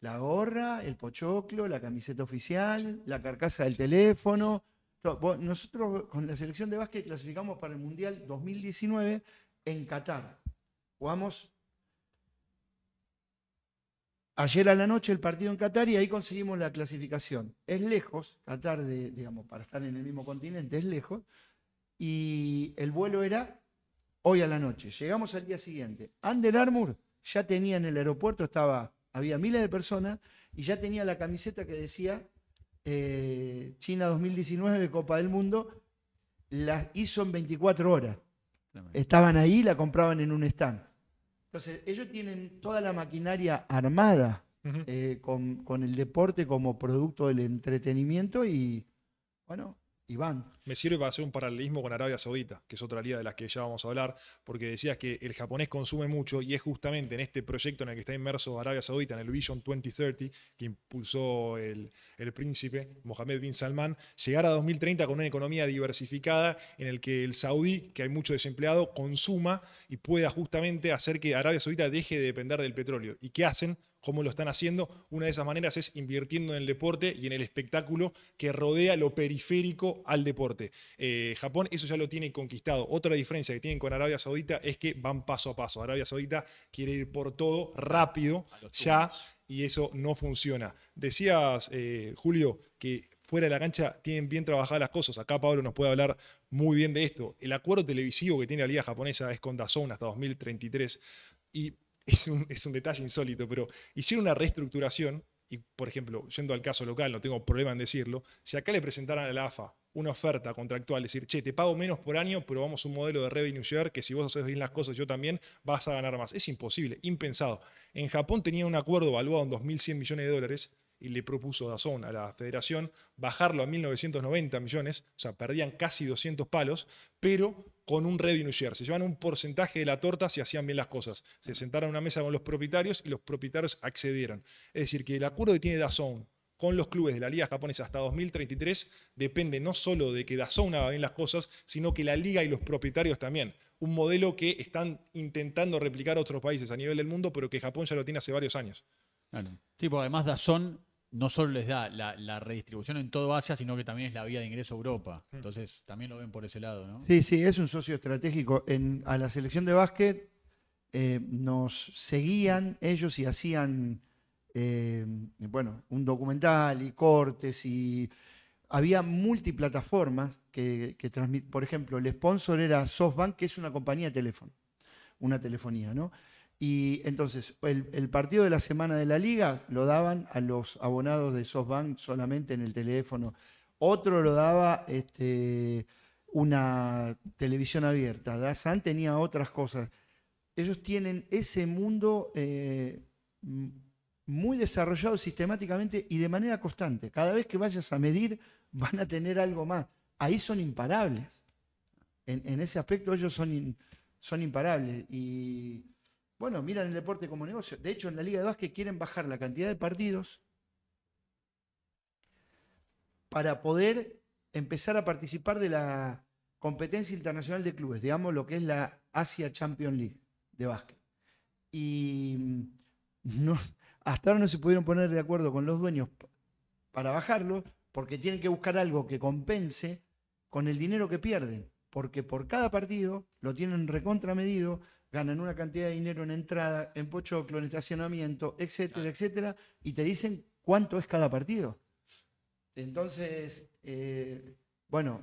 la gorra, el pochoclo, la camiseta oficial, la carcasa del teléfono. Nosotros con la selección de básquet clasificamos para el Mundial 2019 en Qatar. Jugamos ayer a la noche el partido en Qatar y ahí conseguimos la clasificación. Es lejos, Qatar, de, digamos, para estar en el mismo continente, es lejos. Y el vuelo era hoy a la noche. Llegamos al día siguiente. Under Armour ya tenía en el aeropuerto, estaba, había miles de personas y ya tenía la camiseta que decía eh, China 2019 Copa del Mundo. La hizo en 24 horas. Estaban ahí, la compraban en un stand. Entonces, ellos tienen toda la maquinaria armada eh, con, con el deporte como producto del entretenimiento y, bueno, Iván. Me sirve para hacer un paralelismo con Arabia Saudita, que es otra liga de las que ya vamos a hablar, porque decías que el japonés consume mucho y es justamente en este proyecto en el que está inmerso Arabia Saudita, en el Vision 2030, que impulsó el, el príncipe Mohammed bin Salman, llegar a 2030 con una economía diversificada en el que el saudí, que hay mucho desempleado, consuma y pueda justamente hacer que Arabia Saudita deje de depender del petróleo. ¿Y qué hacen? cómo lo están haciendo. Una de esas maneras es invirtiendo en el deporte y en el espectáculo que rodea lo periférico al deporte. Eh, Japón eso ya lo tiene conquistado. Otra diferencia que tienen con Arabia Saudita es que van paso a paso. Arabia Saudita quiere ir por todo rápido, ya, y eso no funciona. Decías, eh, Julio, que fuera de la cancha tienen bien trabajadas las cosas. Acá Pablo nos puede hablar muy bien de esto. El acuerdo televisivo que tiene la Liga Japonesa es con Dazón hasta 2033. Y es un, detalle insólito, pero hicieron una reestructuración y, por ejemplo, yendo al caso local, no tengo problema en decirlo, si acá le presentaran a la AFA una oferta contractual, decir, che, te pago menos por año, pero vamos a un modelo de revenue share que si vos haces bien las cosas, yo también, vas a ganar más. Es imposible, impensado. En Japón tenía un acuerdo valuado en 2.100 millones de dólares y le propuso Dazón a la federación bajarlo a 1990 millones, o sea, perdían casi 200 palos, pero con un revenue share. Se llevan un porcentaje de la torta si hacían bien las cosas. Se sentaron a una mesa con los propietarios y los propietarios accedieron. Es decir, que el acuerdo que tiene Dazón con los clubes de la Liga Japonesa hasta 2033 depende no solo de que Dazón haga bien las cosas, sino que la Liga y los propietarios también. Un modelo que están intentando replicar otros países a nivel del mundo, pero que Japón ya lo tiene hace varios años. Sí, porque además Dazón no solo les da la, redistribución en todo Asia, sino que también es la vía de ingreso a Europa. Hmm. Entonces, también lo ven por ese lado, ¿no? Sí, sí, es un socio estratégico. En, a la selección de básquet eh, nos seguían ellos y hacían, eh, bueno, un documental y cortes y había multiplataformas que, que transmiten. Por ejemplo, el sponsor era SoftBank, que es una compañía de teléfono, una telefonía, ¿no? Y entonces, el, partido de la semana de la liga lo daban a los abonados de SoftBank solamente en el teléfono. Otro lo daba este, una televisión abierta. Dazan tenía otras cosas. Ellos tienen ese mundo eh, muy desarrollado sistemáticamente y de manera constante. Cada vez que vayas a medir, van a tener algo más. Ahí son imparables. En, ese aspecto ellos son, son imparables. Y bueno, miran el deporte como negocio. De hecho, en la Liga de Básquet quieren bajar la cantidad de partidos para poder empezar a participar de la competencia internacional de clubes, digamos lo que es la Asia Champions League de básquet. Y mm, hasta ahora no se pudieron poner de acuerdo con los dueños para bajarlo, porque tienen que buscar algo que compense con el dinero que pierden, porque por cada partido lo tienen recontramedido, ganan una cantidad de dinero en entrada, en pochoclo, en estacionamiento, etcétera, etcétera, y te dicen cuánto es cada partido. Entonces, eh, bueno,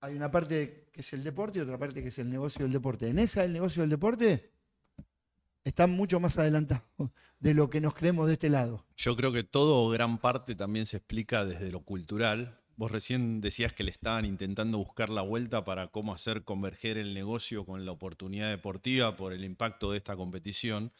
hay una parte que es el deporte y otra parte que es el negocio del deporte. En esa, el negocio del deporte está mucho más adelantados de lo que nos creemos de este lado. Yo creo que todo o gran parte también se explica desde lo cultural, Vos recién decías que le estaban intentando buscar la vuelta para cómo hacer converger el negocio con la oportunidad deportiva por el impacto de esta competición.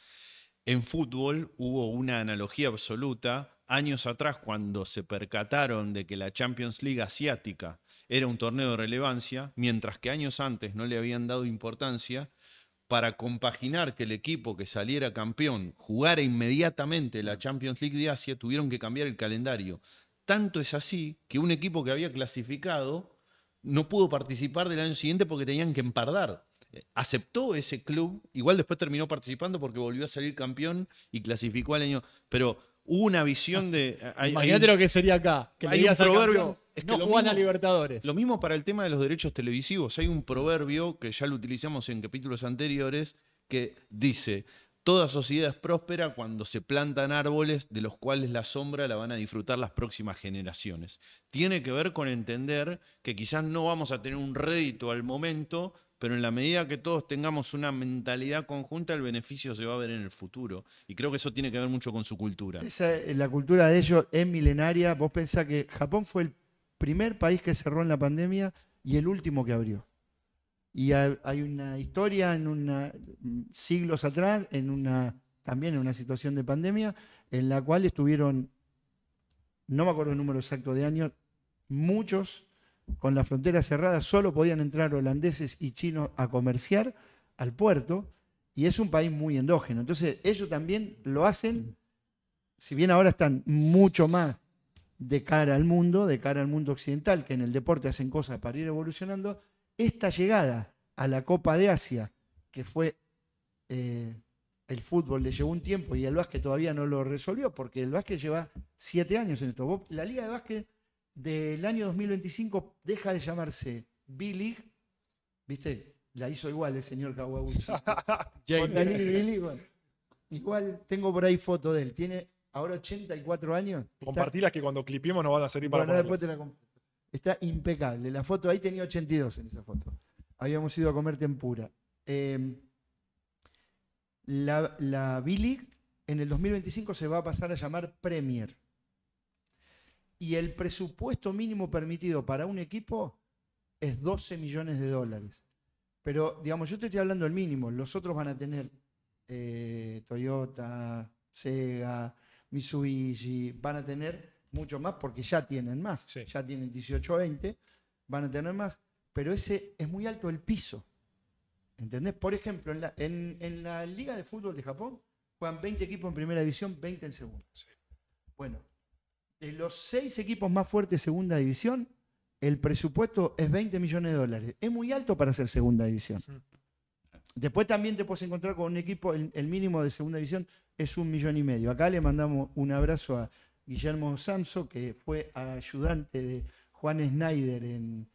En fútbol hubo una analogía absoluta años atrás cuando se percataron de que la Champions League asiática era un torneo de relevancia, mientras que años antes no le habían dado importancia, para compaginar que el equipo que saliera campeón jugara inmediatamente la Champions League de Asia, tuvieron que cambiar el calendario tanto es así que un equipo que había clasificado no pudo participar del año siguiente porque tenían que empardar. Eh, aceptó ese club, igual después terminó participando porque volvió a salir campeón y clasificó al año. Pero hubo una visión de. Ah, imagínate lo que sería acá. Que hay un no juegan a Libertadores. Lo mismo para el tema de los derechos televisivos. Hay un proverbio que ya lo utilizamos en capítulos anteriores que dice: Toda sociedad es próspera cuando se plantan árboles de los cuales la sombra la van a disfrutar las próximas generaciones. Tiene que ver con entender que quizás no vamos a tener un rédito al momento, pero en la medida que todos tengamos una mentalidad conjunta, el beneficio se va a ver en el futuro. Y creo que eso tiene que ver mucho con su cultura. Esa, eh, la cultura de ellos es milenaria. Vos pensás que Japón fue el primer país que cerró en la pandemia y el último que abrió. Y hay una historia en una, mm, siglos atrás, en una, también en una situación de pandemia, en la cual estuvieron, no me acuerdo el número exacto de años, muchos con la frontera cerrada, solo podían entrar holandeses y chinos a comerciar al puerto, y es un país muy endógeno. Entonces, ellos también lo hacen, si bien ahora están mucho más de cara al mundo, de cara al mundo occidental, que en el deporte hacen cosas para ir evolucionando, esta llegada a la Copa de Asia, que fue eh, el fútbol le llevó un tiempo y el básquet todavía no lo resolvió, porque el básquet lleva siete años en esto. La liga de básquet del año 2025 deja de llamarse B-League, ¿viste? La hizo igual el señor Kawaguchi. igual tengo por ahí foto de él. Tiene ahora 84 años. Compartilas que cuando clipemos no van a salir para nada. después Está impecable. La foto ahí tenía 82 en esa foto. Habíamos ido a comer tempura. Em, la, la B-League en el 2025 se va a pasar a llamar Premier. Y el presupuesto mínimo permitido para un equipo es 12 millones de dólares. Pero, digamos, yo te estoy hablando del mínimo. Los otros van a tener eh, Toyota, Sega, Mitsubishi, van a tener mucho más porque ya tienen más, ya tienen 18 20, van a tener más, pero ese es muy alto el piso. ¿Entendés? Por ejemplo, en la, Liga de Fútbol de Japón juegan 20 equipos en primera división, 20 en segunda. Bueno, de los seis equipos más fuertes de segunda división, el presupuesto es 20 millones de dólares. Es muy alto para ser segunda división. Después también te puedes encontrar con un equipo, el, mínimo de segunda división es un millón y medio. Acá le mandamos un abrazo a, Guillermo Samso, que fue ayudante de Juan Schneider en,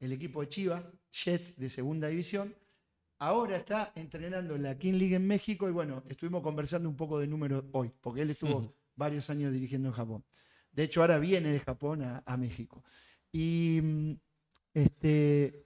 el equipo de Chivas, Jets de segunda división. Ahora está entrenando en la King League en México y bueno, estuvimos conversando un poco de números hoy, porque él estuvo varios años dirigiendo en Japón. De hecho, ahora viene de Japón a, México. Y este,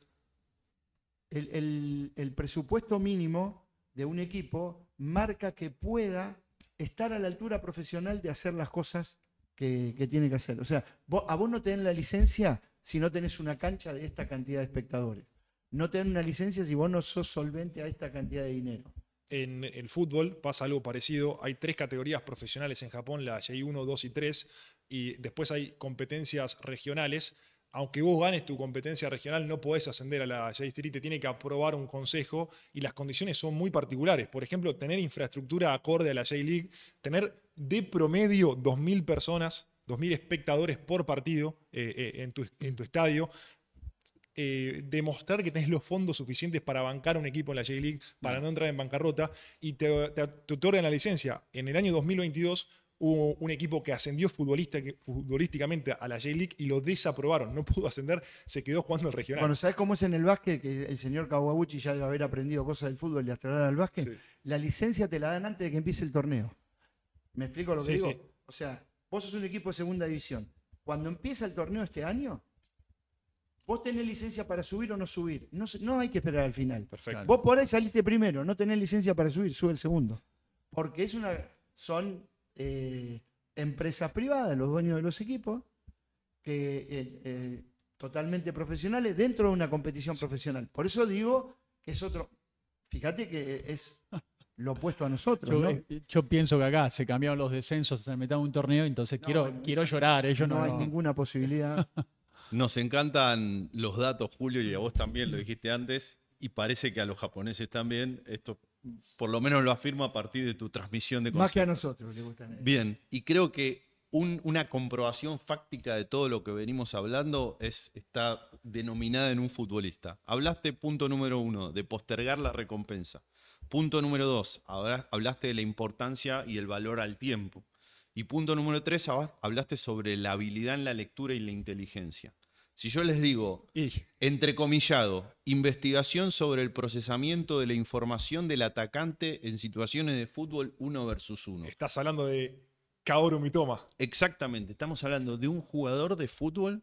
el presupuesto mínimo de un equipo marca que pueda estar a la altura profesional de hacer las cosas que, tiene que hacer. O sea, a vos no te den la licencia si no tenés una cancha de esta cantidad de espectadores. No te dan una licencia si vos no sos solvente a esta cantidad de dinero. En el fútbol pasa algo parecido. Hay tres categorías profesionales en Japón, la J1, 2 y 3, y después hay competencias regionales aunque vos ganes tu competencia regional, no podés ascender a la J-Street, te tiene que aprobar un consejo y las condiciones son muy particulares. Por ejemplo, tener infraestructura acorde a la J-League, tener de promedio 2.000 personas, 2.000 espectadores por partido eh, eh, en, tu, estadio. Eh, demostrar que tenés los fondos suficientes para bancar un equipo en la J-League, para no entrar en bancarrota, y te otorgan la licencia. En el año 2022 Hubo un equipo que ascendió futbolísticamente a la J-League y lo desaprobaron. No pudo ascender, se quedó jugando el regional. Bueno, ¿sabes cómo es en el básquet? Que el señor Kawaguchi ya debe haber aprendido cosas del fútbol y hasta ahora del básquet. La licencia te la dan antes de que empiece el torneo. ¿Me explico lo que digo? O sea, vos sos un equipo de segunda división. Cuando empieza el torneo este año, Vos tenés licencia para subir o no subir. No, no hay que esperar al final. Perfecto. Vos por ahí saliste primero, no tenés licencia para subir, sube el segundo. Porque es una. Son eh, empresas privadas, los dueños de los equipos, eh, eh, totalmente profesionales dentro de una competición profesional. Por eso digo que es otro. Fíjate que es lo opuesto a nosotros. Yo, pienso que acá se cambiaron los descensos, se metieron un torneo, entonces quiero, quiero llorar. Ellos no, no hay ninguna posibilidad. Nos encantan los datos, Julio, y a vos también lo dijiste antes, y parece que a los japoneses también. Esto por lo menos lo afirmo a partir de tu transmisión de conceptos. Más que a nosotros le gustan. Bien, y creo que una comprobación fáctica de todo lo que venimos hablando es, está denominada en un futbolista. Hablaste, punto número uno, de postergar la recompensa. Punto número dos, hablaste de la importancia y el valor al tiempo. Y punto número tres, hablaste sobre la habilidad en la lectura y la inteligencia. Si yo les digo, entrecomillado, investigación sobre el procesamiento de la información del atacante en situaciones de fútbol uno versus uno. Estás hablando de Kaoru Mitoma. Exactamente, estamos hablando de un jugador de fútbol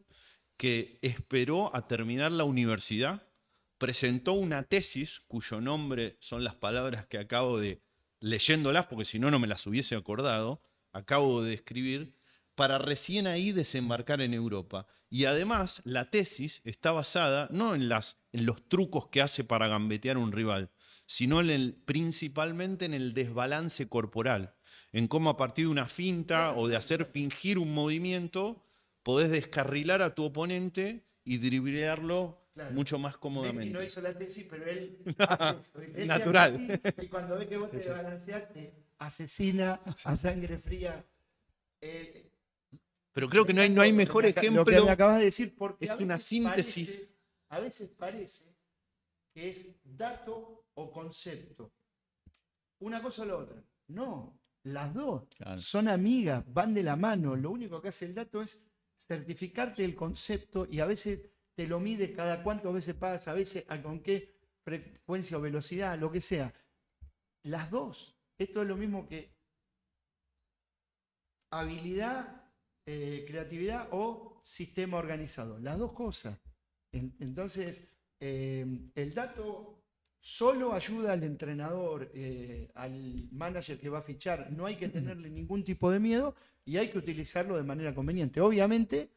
que esperó a terminar la universidad, presentó una tesis cuyo nombre son las palabras que acabo de, leyéndolas, porque si no, no me las hubiese acordado, acabo de escribir para recién ahí desembarcar en Europa. Y además, la tesis está basada no en, los trucos que hace para gambetear un rival, sino principalmente en el desbalance corporal, en cómo a partir de una finta o de hacer fingir un movimiento, podés descarrilar a tu oponente y driblearlo mucho más cómodamente. Messi no hizo la tesis, pero él. Hace, Natural. y cuando ve que vos te desbalanceaste, asesina a sangre fría. Pero creo que no hay, no hay mejor ejemplo. Lo que me acabas de decir, porque es una síntesis. a veces parece que es dato o concepto. Una cosa o la otra. No, las dos son amigas, van de la mano. Lo único que hace el dato es certificarte el concepto y a veces te lo mide cada cuántas veces pasa, a veces a con qué frecuencia o velocidad, lo que sea. Las dos. Esto es lo mismo que habilidad eh, creatividad o sistema organizado. Las dos cosas. entonces, eh, el dato solo ayuda al entrenador, eh, al manager que va a fichar. No hay que tenerle ningún tipo de miedo y hay que utilizarlo de manera conveniente. Obviamente,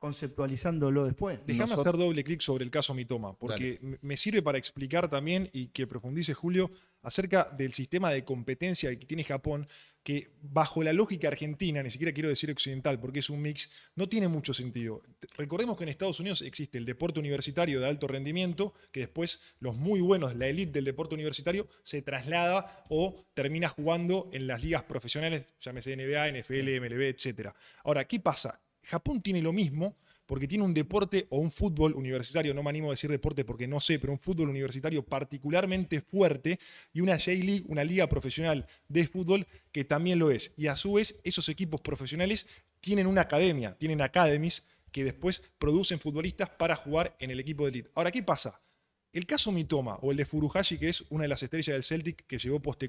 conceptualizándolo después. Déjame hacer doble clic sobre el caso Mitoma, porque me sirve para explicar también y que profundice Julio acerca del sistema de competencia que tiene Japón, que bajo la lógica argentina, ni siquiera quiero decir occidental, porque es un mix, no tiene mucho sentido. Recordemos que en Estados Unidos existe el deporte universitario de alto rendimiento, que después los muy buenos, la élite del deporte universitario, se traslada o termina jugando en las ligas profesionales, llámese NBA, NFL, MLB, etc. Ahora, ¿qué pasa? Japón tiene lo mismo porque tiene un deporte o un fútbol universitario, no me animo a decir deporte porque no sé, pero un fútbol universitario particularmente fuerte y una J-League, una liga profesional de fútbol que también lo es. Y a su vez, esos equipos profesionales tienen una academia, tienen academies que después producen futbolistas para jugar en el equipo de elite. Ahora, ¿qué pasa? El caso Mitoma, o el de Furuhashi, que es una de las estrellas del Celtic que llevó poste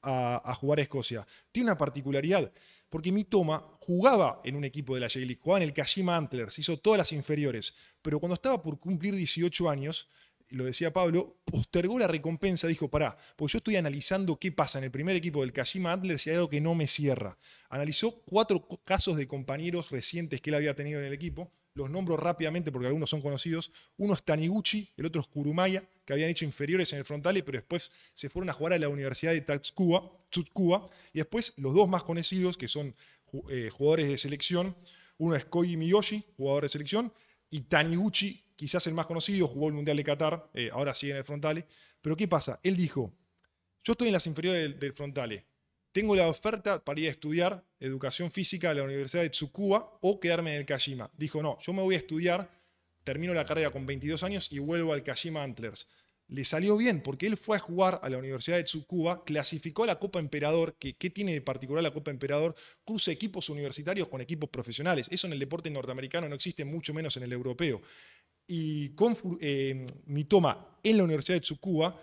a, a jugar a Escocia, tiene una particularidad, porque Mitoma jugaba en un equipo de la j jugaba en el Kashima Antlers, hizo todas las inferiores, pero cuando estaba por cumplir 18 años, lo decía Pablo, postergó la recompensa, dijo, pará, pues yo estoy analizando qué pasa en el primer equipo del Kashima Antlers y hay algo que no me cierra. Analizó cuatro casos de compañeros recientes que él había tenido en el equipo, los nombro rápidamente porque algunos son conocidos. Uno es Taniguchi, el otro es Kurumaya, que habían hecho inferiores en el frontale, pero después se fueron a jugar a la Universidad de Tatsukuba, Y después los dos más conocidos, que son eh, jugadores de selección. Uno es Koji Miyoshi, jugador de selección, y Taniguchi, quizás el más conocido, jugó el Mundial de Qatar, eh, ahora sigue en el frontale. Pero ¿qué pasa? Él dijo, yo estoy en las inferiores del, del frontale, eh, tengo la oferta para ir a estudiar educación física a la Universidad de Tsukuba o quedarme en el Kashima. Dijo, no, yo me voy a estudiar, termino la carrera con 22 años y vuelvo al Kashima Antlers. Le salió bien porque él fue a jugar a la Universidad de Tsukuba, clasificó a la Copa Emperador, que ¿qué tiene de particular la Copa Emperador? Cruza equipos universitarios con equipos profesionales. Eso en el deporte norteamericano no existe, mucho menos en el europeo. Y con eh, mi toma en la Universidad de Tsukuba,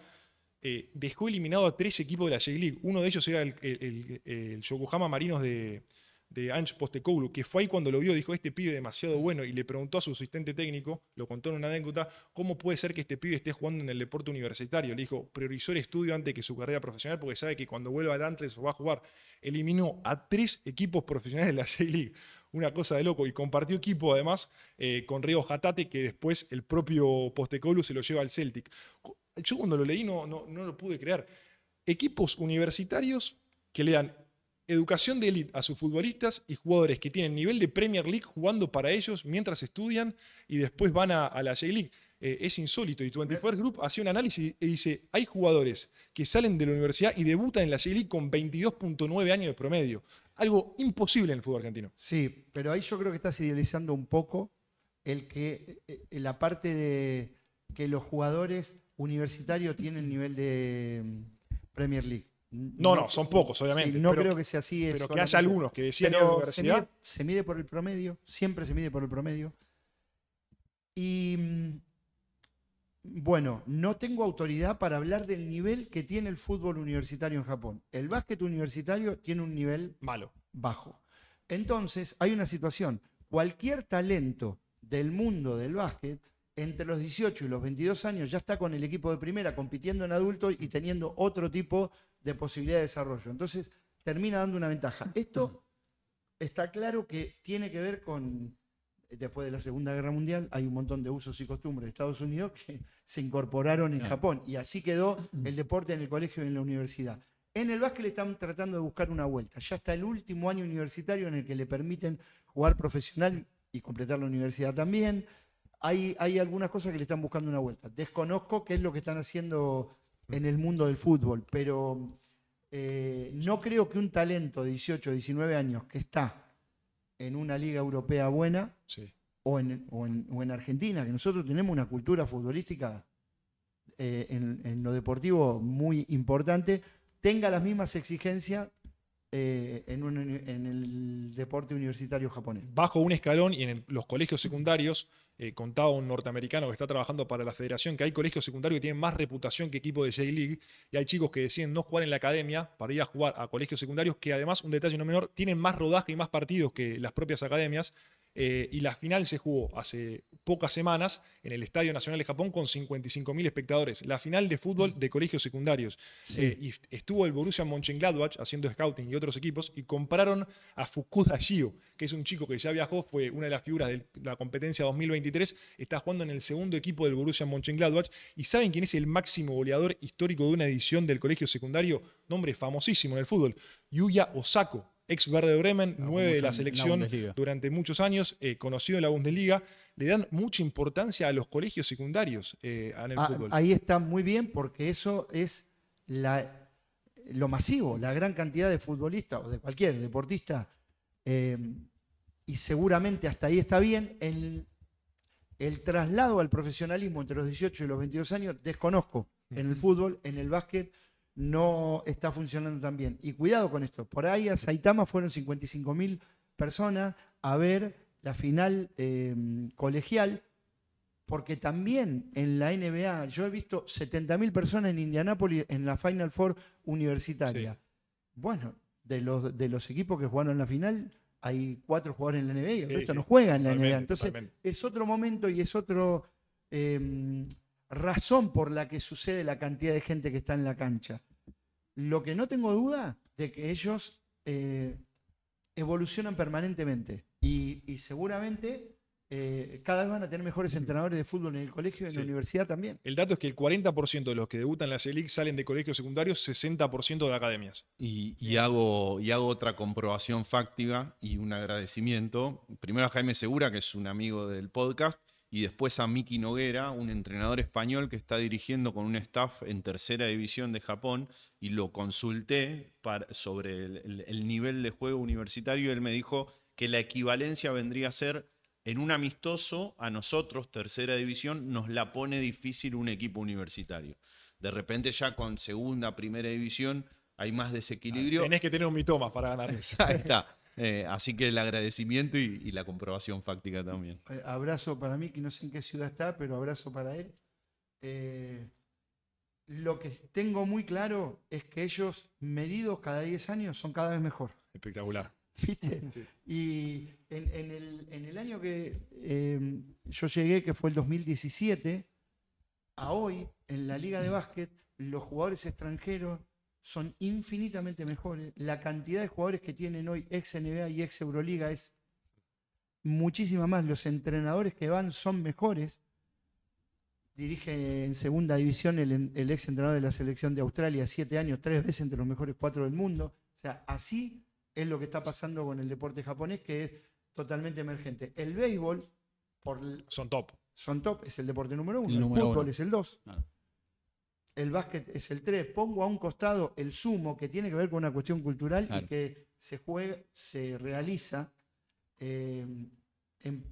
eh, dejó eliminado a tres equipos de la J-League. Uno de ellos era el, Yokohama Marinos de, Ange Postecoglou, que fue ahí cuando lo vio, dijo, este pibe demasiado bueno, y le preguntó a su asistente técnico, lo contó en una anécdota, ¿cómo puede ser que este pibe esté jugando en el deporte universitario? Le dijo, priorizó el estudio antes que su carrera profesional porque sabe que cuando vuelva al o va a jugar. Eliminó a tres equipos profesionales de la J-League, una cosa de loco, y compartió equipo además eh, con Río Jatate que después el propio Postecoglou se lo lleva al Celtic yo cuando lo leí no, no, lo pude creer. Equipos universitarios que le dan educación de élite a sus futbolistas y jugadores que tienen nivel de Premier League jugando para ellos mientras estudian y después van a, la J-League. Eh, es insólito. Y 24 Group hace un análisis y dice, hay jugadores que salen de la universidad y debutan en la J-League con 22.9 años de promedio. Algo imposible en el fútbol argentino. Sí, pero ahí yo creo que estás idealizando un poco el que eh, eh, la parte de que los jugadores Universitario tiene el nivel de mm, Premier League. No, no, son pocos, obviamente. no creo que sea así. Pero que haya algunos que decían universidad. Se mide, se mide por el promedio, siempre se mide por el promedio. Y mm, bueno, no tengo autoridad para hablar del nivel que tiene el fútbol universitario en Japón. El básquet universitario tiene un nivel malo, bajo. Entonces, hay una situación. Cualquier talento del mundo del básquet entre los 18 y los 22 años ya está con el equipo de primera, compitiendo en adulto y teniendo otro tipo de posibilidad de desarrollo. Entonces, termina dando una ventaja. Esto está claro que tiene que ver con, eh, después de la Segunda Guerra Mundial, hay un montón de usos y costumbres de Estados Unidos que se incorporaron en Japón y así quedó mm. el deporte en el colegio y en la universidad. En el básquet están tratando de buscar una vuelta. Ya está el último año universitario en el que le permiten jugar profesional y completar la universidad también hay, algunas cosas que le están buscando una vuelta. Desconozco qué es lo que están haciendo en el mundo del fútbol, pero eh, no creo que un talento de 18, 19 años que está en una liga europea buena o, en, Argentina, que nosotros tenemos una cultura futbolística eh, en, lo deportivo muy importante, tenga las mismas exigencias eh, en, el deporte universitario japonés. Bajo un escalón y en los colegios secundarios contado eh, contaba un norteamericano que está trabajando para la federación, que hay colegios secundarios que tienen más reputación que equipos de J-League, y hay chicos que deciden no jugar en la academia para ir a jugar a colegios secundarios, que además, un detalle no menor, tienen más rodaje y más partidos que las propias academias, eh, y la final se jugó hace pocas semanas en el Estadio Nacional de Japón con 55.000 espectadores. La final de fútbol mm. de colegios secundarios. Eh, estuvo el Borussia Mönchengladbach haciendo scouting y otros equipos y compraron a Fukuda Shio, que es un chico que ya viajó, fue una de las figuras de la competencia 2023, está jugando en el segundo equipo del Borussia Mönchengladbach. ¿Y saben quién es el máximo goleador histórico de una edición del colegio secundario? Nombre famosísimo en el fútbol, Yuya Osako ex Verde Bremen, nueve de la selección durante muchos años, eh, conocido en la Bundesliga, le dan mucha importancia a los colegios secundarios eh, en el ah, fútbol. Ahí está muy bien porque eso es lo masivo, la gran cantidad de futbolistas o de cualquier deportista. Eh, y seguramente hasta ahí está bien. El, traslado al profesionalismo entre los 18 y los 22 años, desconozco. En el fútbol, en el básquet, no está funcionando tan bien. Y cuidado con esto, por ahí a Saitama fueron 55.000 personas a ver la final em, colegial, porque también en la NBA yo he visto 70.000 personas en Indianápolis en la Final Four universitaria. Bueno, de los, equipos que jugaron en la final, hay cuatro jugadores en la NBA y el resto no juega en la NBA. Entonces es otro momento y es otro... Em, razón por la que sucede la cantidad de gente que está en la cancha. Lo que no tengo duda de que ellos eh, evolucionan permanentemente y, seguramente eh, cada vez van a tener mejores entrenadores de fútbol en el colegio y en la universidad también. El dato es que el 40% de los que debutan en las c salen de colegios secundarios, 60% de academias. Y, hago, y hago otra comprobación fáctica y un agradecimiento. Primero a Jaime Segura, que es un amigo del podcast, y después a Miki Noguera, un entrenador español que está dirigiendo con un staff en tercera división de Japón, y lo consulté sobre el, nivel de juego universitario, él me dijo que la equivalencia vendría a ser en un amistoso, a nosotros, tercera división, nos la pone difícil un equipo universitario. De repente ya con segunda, primera división, hay más ah, desequilibrio. Tenés que tener un mitoma para ganar. Ahí está. Eh, así que el agradecimiento y, la comprobación fáctica también. Eh, abrazo para mí, que no sé en qué ciudad está, pero abrazo para él. Eh, lo que tengo muy claro es que ellos, medidos cada 10 años, son cada vez mejor. Espectacular. ¿Viste? Y en, el, año que em, yo llegué, que fue el 2017, a hoy, en la Liga de Básquet, los jugadores extranjeros son infinitamente mejores. La cantidad de jugadores que tienen hoy ex NBA y ex Euroliga es muchísima más. Los entrenadores que van son mejores. Dirige en segunda división el, ex entrenador de la selección de Australia, siete años, tres veces entre los mejores cuatro del mundo. O sea, así es lo que está pasando con el deporte japonés, que es totalmente emergente. El béisbol, por, son top. Son top, es el deporte número uno. El, fútbol es el dos el básquet es el 3, pongo a un costado el sumo, que tiene que ver con una cuestión cultural y que se juega, se realiza eh, en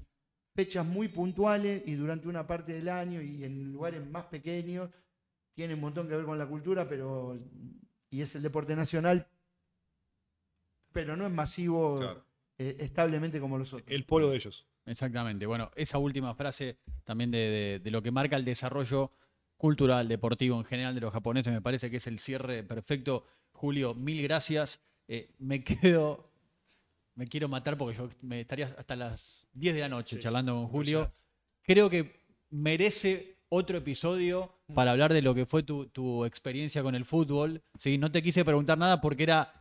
fechas muy puntuales y durante una parte del año y en lugares más pequeños. Tiene un montón que ver con la cultura, pero. y es el deporte nacional, pero no es masivo eh, establemente como los otros. El polo de ellos. Exactamente. Bueno, esa última frase también de lo que marca el desarrollo cultural, deportivo en general de los japoneses. Me parece que es el cierre perfecto. Julio, mil gracias. Eh, me quedo, me quiero matar porque yo me estaría hasta las 10 de la noche charlando con Julio. Creo que merece otro episodio mm. para hablar de lo que fue tu, experiencia con el fútbol. ¿sí? No te quise preguntar nada porque era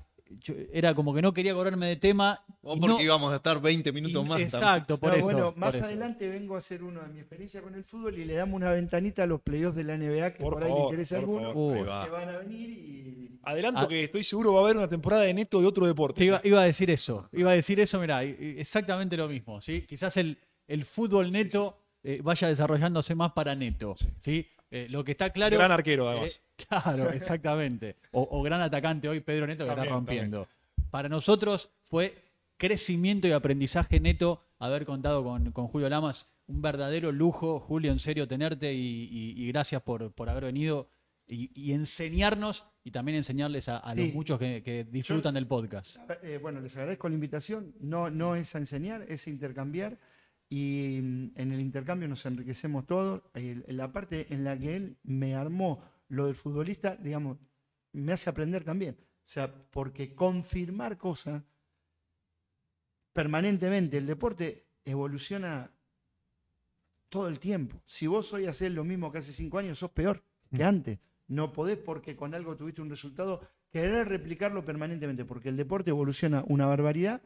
era como que no quería cobrarme de tema. O porque íbamos a estar 20 minutos más. Exacto, por eso. Bueno, más adelante vengo a hacer uno de mi experiencia con el fútbol y le damos una ventanita a los playoffs de la NBA que por, ahí le interesa alguno. Uh. que van a venir y. Adelanto ah. que estoy seguro va a haber una temporada de neto de otro deporte. Iba, iba, a decir eso, iba a decir eso, mirá, exactamente lo mismo. ¿sí? Quizás el, el fútbol neto eh, vaya desarrollándose más para neto. ¿sí? Eh, lo que está claro. Gran arquero, eh, además. claro, exactamente. O, gran atacante hoy, Pedro Neto, que está rompiendo. Para nosotros fue crecimiento y aprendizaje neto haber contado con, Julio Lamas. Un verdadero lujo, Julio, en serio tenerte y, gracias por, por haber venido. Y, enseñarnos y también enseñarles a, los muchos que, disfrutan del podcast. Eh, bueno, les agradezco la invitación. No, no es a enseñar, es intercambiar y mm, en el intercambio nos enriquecemos todos. La parte en la que él me armó lo del futbolista, digamos, me hace aprender también. O sea, porque confirmar cosas permanentemente, el deporte evoluciona todo el tiempo. Si vos hoy haces lo mismo que hace cinco años, sos peor que mm. antes. No podés porque con algo tuviste un resultado, querer replicarlo permanentemente, porque el deporte evoluciona una barbaridad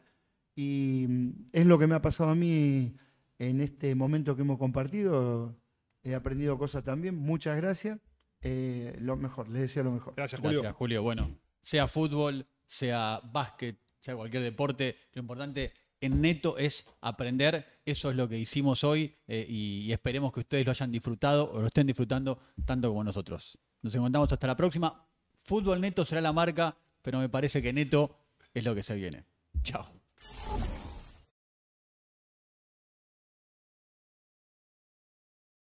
y mm, es lo que me ha pasado a mí en este momento que hemos compartido. He aprendido cosas también. Muchas gracias. Eh, lo mejor, les decía lo mejor. Gracias, Julio. Gracias, Julio. Bueno, sea fútbol, sea básquet, sea cualquier deporte, lo importante en neto es aprender. Eso es lo que hicimos hoy eh, y esperemos que ustedes lo hayan disfrutado o lo estén disfrutando tanto como nosotros. Nos encontramos hasta la próxima. Fútbol Neto será la marca, pero me parece que Neto es lo que se viene. Chao.